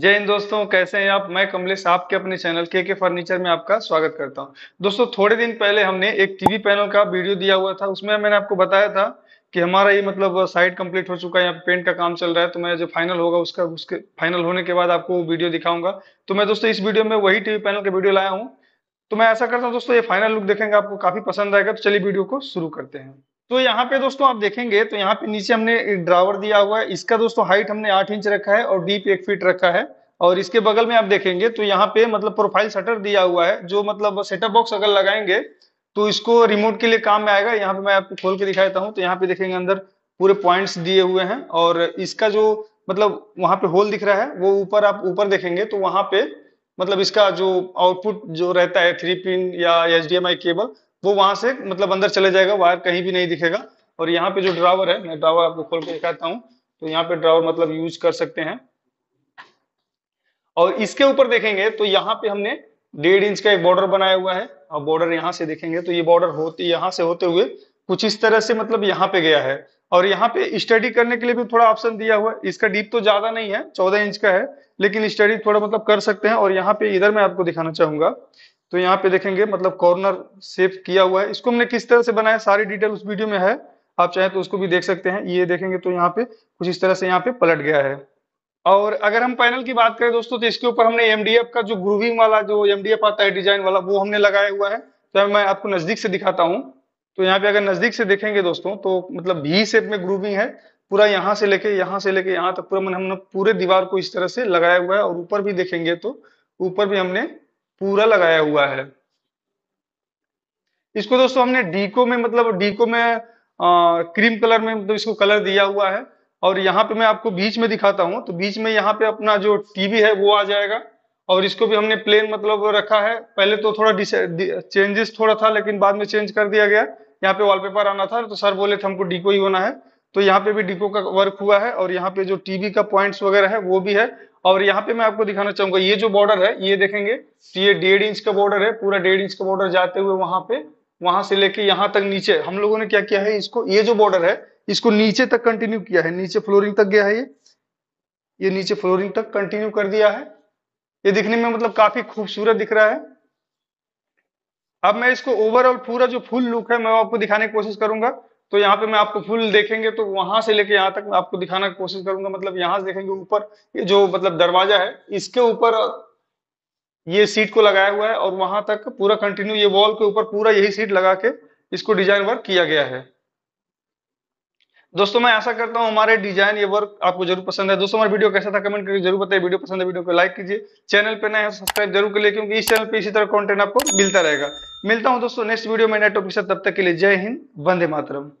जय हिंद दोस्तों कैसे हैं आप मैं कमलेश आपके अपने चैनल के के फर्नीचर में आपका स्वागत करता हूं दोस्तों थोड़े दिन पहले हमने एक टीवी पैनल का वीडियो दिया हुआ था उसमें मैंने आपको बताया था कि हमारा ये मतलब साइट कंप्लीट हो चुका है यहाँ पे पेंट का काम चल रहा है तो मैं जो फाइनल होगा उसका उसके फाइनल होने के बाद आपको वो वीडियो दिखाऊंगा तो मैं दोस्तों इस वीडियो में वही टीवी पैनल का वीडियो लाया हूँ तो मैं ऐसा करता हूँ दोस्तों ये फाइनल लुक देखेंगे आपको काफी पसंद आएगा तो चलिए वीडियो को शुरू करते हैं तो यहाँ पे दोस्तों आप देखेंगे तो यहाँ पे नीचे हमने ड्रावर दिया हुआ है इसका दोस्तों हाइट हमने आठ इंच रखा है और डीप एक फीट रखा है और इसके बगल में आप देखेंगे तो यहाँ पे मतलब प्रोफाइल शटर दिया हुआ है जो मतलब सेटअप बॉक्स अगर लगाएंगे तो इसको रिमोट के लिए काम में आएगा यहाँ पे मैं आपको खोल के दिखाता हूँ तो यहाँ पे देखेंगे अंदर पूरे पॉइंट्स दिए हुए हैं और इसका जो मतलब वहां पे होल दिख रहा है वो ऊपर आप ऊपर देखेंगे तो वहां पे मतलब इसका जो आउटपुट जो रहता है थ्री पिन या एच केबल वो वहां से मतलब अंदर चले जाएगा वायर कहीं भी नहीं दिखेगा और यहाँ पे जो ड्रावर है मैं ड्रावर आपको खोल के दिखाता हूँ तो यहाँ पे ड्रावर मतलब यूज कर सकते हैं और इसके ऊपर देखेंगे तो यहाँ पे हमने डेढ़ इंच का एक बॉर्डर बनाया हुआ है और बॉर्डर यहाँ से देखेंगे तो ये बॉर्डर होते यहाँ से होते हुए कुछ इस तरह से मतलब यहाँ पे गया है और यहाँ पे स्टडी करने के लिए भी थोड़ा ऑप्शन दिया हुआ है इसका डीप तो ज्यादा नहीं है चौदह इंच का है लेकिन स्टडी थोड़ा मतलब कर सकते हैं और यहाँ पे इधर मैं आपको दिखाना चाहूंगा तो यहाँ पे देखेंगे मतलब कॉर्नर सेप किया हुआ है इसको हमने किस तरह से बनाया सारी डिटेल उस वीडियो में है आप चाहें तो उसको भी देख सकते हैं ये देखेंगे तो यहाँ पे कुछ इस तरह से यहाँ पे पलट गया है और अगर हम पैनल की बात करें दोस्तों तो इसके ऊपर हमने एमडीएफ का जो ग्रूविंग वाला जो एमडीएफ आता है डिजाइन वाला वो हमने लगाया हुआ है तो मैं आपको नजदीक से दिखाता हूँ तो यहाँ पे अगर नजदीक से देखेंगे दोस्तों तो मतलब भी सेप में ग्रूविंग है पूरा यहाँ से लेके यहाँ से लेके यहाँ तक पूरा मतलब हमने पूरे दीवार को इस तरह से लगाया हुआ है और ऊपर भी देखेंगे तो ऊपर भी हमने पूरा लगाया हुआ है इसको दोस्तों हमने डीको में मतलब डीको में आ, क्रीम कलर में मतलब इसको कलर दिया हुआ है और यहाँ पे मैं आपको बीच में दिखाता हूँ तो बीच में यहाँ पे अपना जो टीवी है वो आ जाएगा और इसको भी हमने प्लेन मतलब रखा है पहले तो थोड़ा चेंजेस थोड़ा था लेकिन बाद में चेंज कर दिया गया यहाँ पे वॉलपेपर आना था तो सर बोले थे हमको डीको ही होना है तो यहाँ पे भी डीको का वर्क हुआ है और यहाँ पे जो टीवी का पॉइंट्स वगैरह है वो भी है और यहाँ पे मैं आपको दिखाना चाहूंगा ये जो बॉर्डर है ये देखेंगे तो ये डेढ़ इंच का बॉर्डर है पूरा डेढ़ इंच का बॉर्डर जाते हुए वहां पे वहां से लेके यहाँ तक नीचे हम लोगों ने क्या किया है इसको ये जो बॉर्डर है इसको नीचे तक कंटिन्यू किया है नीचे फ्लोरिंग तक गया है ये ये नीचे फ्लोरिंग तक कंटिन्यू कर दिया है ये दिखने में मतलब काफी खूबसूरत दिख रहा है अब मैं इसको ओवरऑल पूरा जो फुल लुक है मैं आपको दिखाने की कोशिश करूंगा तो यहाँ पे मैं आपको फुल देखेंगे तो वहां से लेके यहाँ तक मैं आपको दिखाना कोशिश करूंगा मतलब यहाँ से देखेंगे ऊपर ये जो मतलब दरवाजा है इसके ऊपर ये सीट को लगाया हुआ है और वहां तक पूरा कंटिन्यू ये वॉल के ऊपर पूरा यही सीट लगा के इसको डिजाइन वर्क किया गया है दोस्तों मैं ऐसा करता हूं हमारे डिजाइन ये वर्क आपको जरूर पसंद है दोस्तों हमारे वीडियो कैसा था कमेंट करके जरूर बताइए वीडियो पसंद है वीडियो को लाइक कीजिए चैनल पे नए सब्सक्राइब तो जरूर कर लिए क्योंकि इस चैनल पे इसी तरह कंटेंट आपको मिलता रहेगा मिलता हूं दोस्तों नेक्स्ट वीडियो में नेटवर्क के तब तक के लिए जय हिंद वंदे मातरम